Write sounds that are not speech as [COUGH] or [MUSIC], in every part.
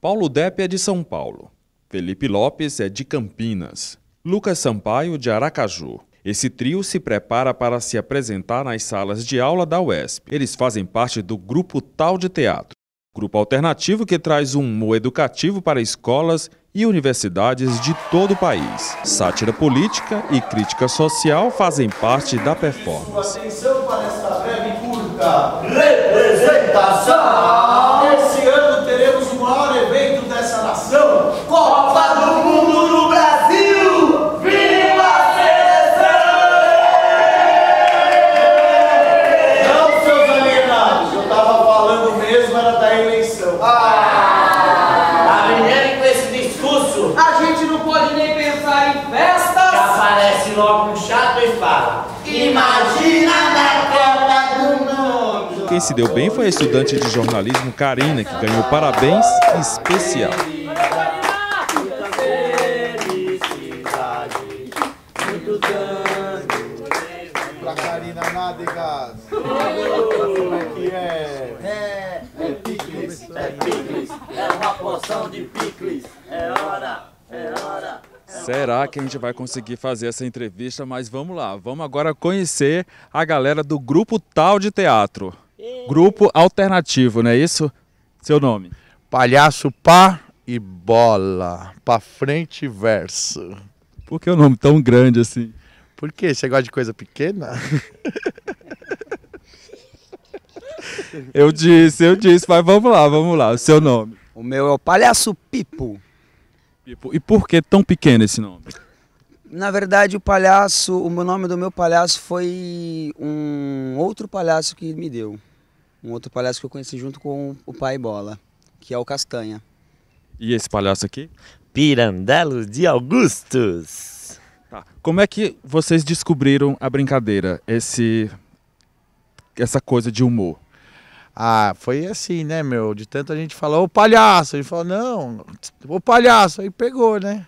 Paulo Depp é de São Paulo. Felipe Lopes é de Campinas. Lucas Sampaio, de Aracaju. Esse trio se prepara para se apresentar nas salas de aula da UESP. Eles fazem parte do Grupo Tal de Teatro, grupo alternativo que traz um humor educativo para escolas e universidades de todo o país. Sátira política e crítica social fazem parte da performance. Atenção para esta breve curta. Representa quem se deu bem foi a estudante de jornalismo Karina, que ganhou parabéns especial. Será que a gente vai conseguir fazer essa entrevista? Mas vamos lá, vamos agora conhecer a galera do grupo Tal de Teatro. Grupo Alternativo, não é isso? Seu nome? Palhaço Pá e Bola. Pra frente e verso. Por que o um nome tão grande assim? Por quê? Você gosta de coisa pequena? eu disse, eu disse, mas vamos lá, vamos lá. O seu nome? O meu é o Palhaço Pipo. Pipo. E por que tão pequeno esse nome? Na verdade, o palhaço, o nome do meu palhaço foi um outro palhaço que me deu um outro palhaço que eu conheci junto com o pai Bola, que é o Castanha. E esse palhaço aqui? Pirandelo de Augustus. Tá. Como é que vocês descobriram a brincadeira, esse essa coisa de humor? Ah, foi assim, né, meu? De tanto a gente falou, ô palhaço, ele falou, não, ô palhaço, aí pegou, né?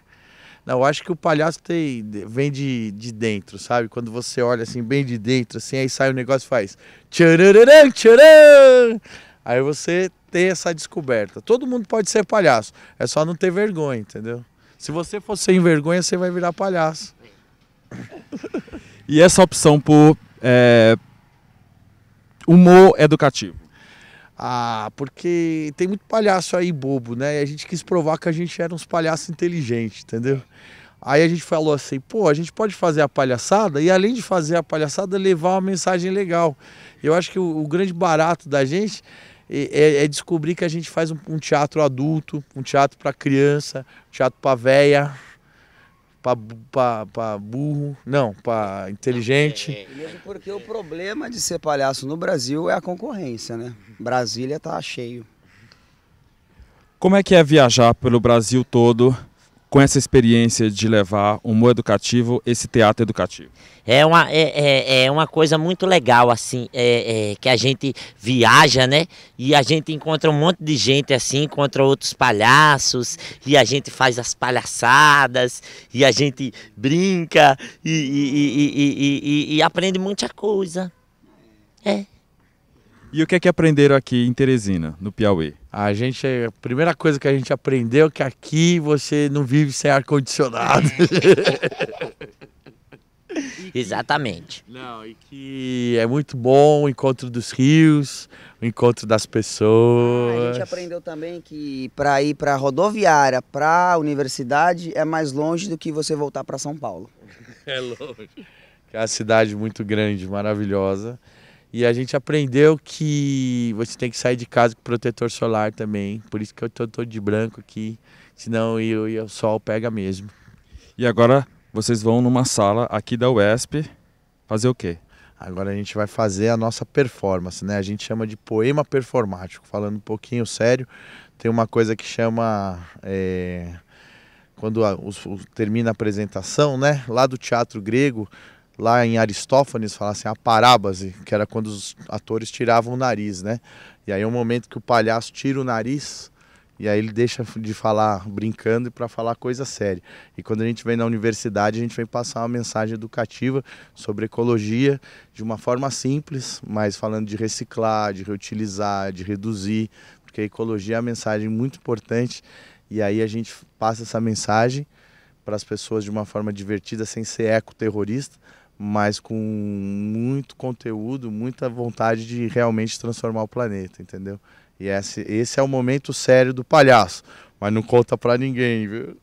Não, eu acho que o palhaço tem, vem de, de dentro, sabe? Quando você olha assim, bem de dentro, assim, aí sai o um negócio e faz. Tchararã, tcharam! Aí você tem essa descoberta. Todo mundo pode ser palhaço, é só não ter vergonha, entendeu? Se você for sem vergonha, você vai virar palhaço. [LAUGHS] E essa opção por é, humor educativo? Ah, porque tem muito palhaço aí bobo, né? E a gente quis provar que a gente era uns palhaços inteligentes, entendeu? Aí a gente falou assim, pô, a gente pode fazer a palhaçada e além de fazer a palhaçada, levar uma mensagem legal. Eu acho que o, o grande barato da gente é, é, é descobrir que a gente faz um, um teatro adulto, um teatro para criança, um teatro para véia, para burro, não, para inteligente. É, é. Mesmo porque o problema de ser palhaço no Brasil é a concorrência, né? Brasília tá cheio. Como é que é viajar pelo Brasil todo com essa experiência de levar humor educativo, esse teatro educativo? É uma, é, é, é uma coisa muito legal, assim, é, é, que a gente viaja, né? E a gente encontra um monte de gente, assim, encontra outros palhaços, e a gente faz as palhaçadas, e a gente brinca, e, e, e, e, e, e aprende muita coisa. É. E o que é que aprenderam aqui em Teresina, no Piauí? A gente, a primeira coisa que a gente aprendeu é que aqui você não vive sem ar condicionado. [LAUGHS] Exatamente. Não, e que é muito bom o encontro dos rios, o encontro das pessoas. Ah, a gente aprendeu também que para ir para rodoviária, para universidade é mais longe do que você voltar para São Paulo. [LAUGHS] É longe. É uma cidade muito grande, maravilhosa. E a gente aprendeu que você tem que sair de casa com protetor solar também. Por isso que eu tô todo de branco aqui, senão eu, eu, o sol pega mesmo. E agora vocês vão numa sala aqui da UESP fazer o quê? Agora a gente vai fazer a nossa performance, né? A gente chama de poema performático. Falando um pouquinho sério, tem uma coisa que chama. É, quando a, os, termina a apresentação, né? Lá do teatro grego, lá em Aristófanes falassem a parábase, que era quando os atores tiravam o nariz, né? E aí é um momento que o palhaço tira o nariz e aí ele deixa de falar brincando para falar coisa séria. E quando a gente vem na universidade, a gente vem passar uma mensagem educativa sobre ecologia de uma forma simples, mas falando de reciclar, de reutilizar, de reduzir, porque a ecologia é uma mensagem muito importante. E aí a gente passa essa mensagem para as pessoas de uma forma divertida, sem ser eco-terrorista, mas com muito conteúdo, muita vontade de realmente transformar o planeta, entendeu? E esse, esse é o momento sério do palhaço, mas não conta pra ninguém, viu?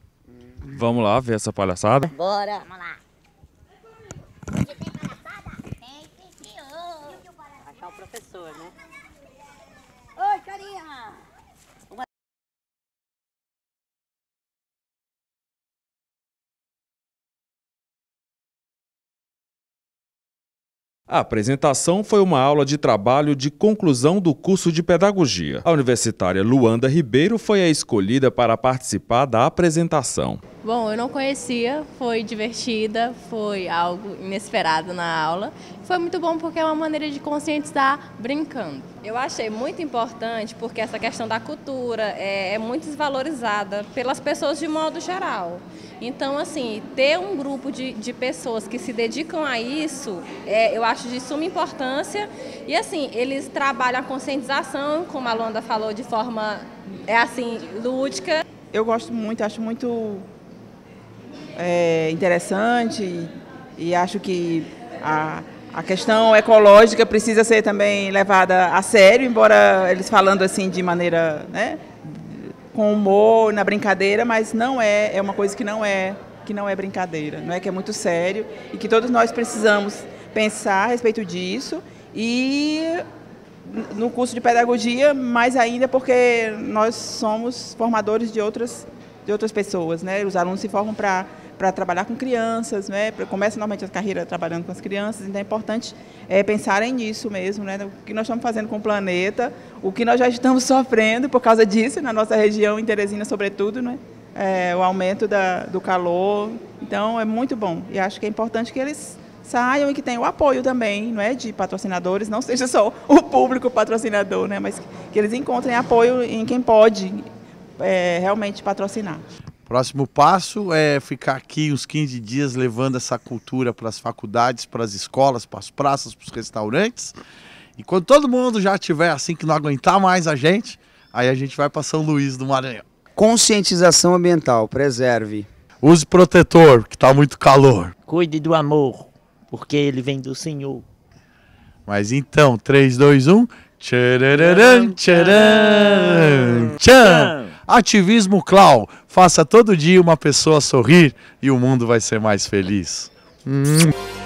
Vamos lá ver essa palhaçada? Bora! Vamos lá! Tem palhaçada? Tem, tem, Achar o professor, né? A apresentação foi uma aula de trabalho de conclusão do curso de pedagogia. A universitária Luanda Ribeiro foi a escolhida para participar da apresentação. Bom, eu não conhecia, foi divertida, foi algo inesperado na aula. Foi muito bom porque é uma maneira de conscientizar brincando. Eu achei muito importante porque essa questão da cultura é, é muito desvalorizada pelas pessoas de modo geral. Então, assim, ter um grupo de, de pessoas que se dedicam a isso, é, eu acho de suma importância. E, assim, eles trabalham a conscientização, como a Londa falou, de forma, é assim, lúdica. Eu gosto muito, acho muito é, interessante e, e acho que a, a questão ecológica precisa ser também levada a sério, embora eles falando assim de maneira né, com humor, na brincadeira, mas não é, é uma coisa que não é, que não é brincadeira, não é que é muito sério e que todos nós precisamos pensar a respeito disso e no curso de pedagogia, mais ainda porque nós somos formadores de outras de outras pessoas, né? Os alunos se formam para para trabalhar com crianças, né? começa normalmente a carreira trabalhando com as crianças, então é importante é, pensarem nisso mesmo, né? o que nós estamos fazendo com o planeta, o que nós já estamos [LAUGHS] sofrendo por causa disso, na nossa região, em Teresina sobretudo, né? É, o aumento da, do calor, então é muito bom e acho que é importante que eles saiam e que tenham o apoio também, não é, de patrocinadores, não [LAUGHS] seja só o público patrocinador, né, mas que, que eles encontrem apoio em quem pode é, realmente patrocinar. Próximo passo é ficar aqui uns 15 dias levando essa cultura para as faculdades, para as escolas, para as praças, para os restaurantes. E quando todo mundo já tiver assim que não aguentar mais a gente, aí a gente vai para São Luís do Maranhão. Conscientização ambiental, preserve. Use protetor, que está muito calor. Cuide do amor, porque ele vem do Senhor. Mas então, 3, 2, 1. Tcharam, tcharam, tcharam. Ativismo Clau. Faça todo dia uma pessoa sorrir e o mundo vai ser mais feliz. Hum.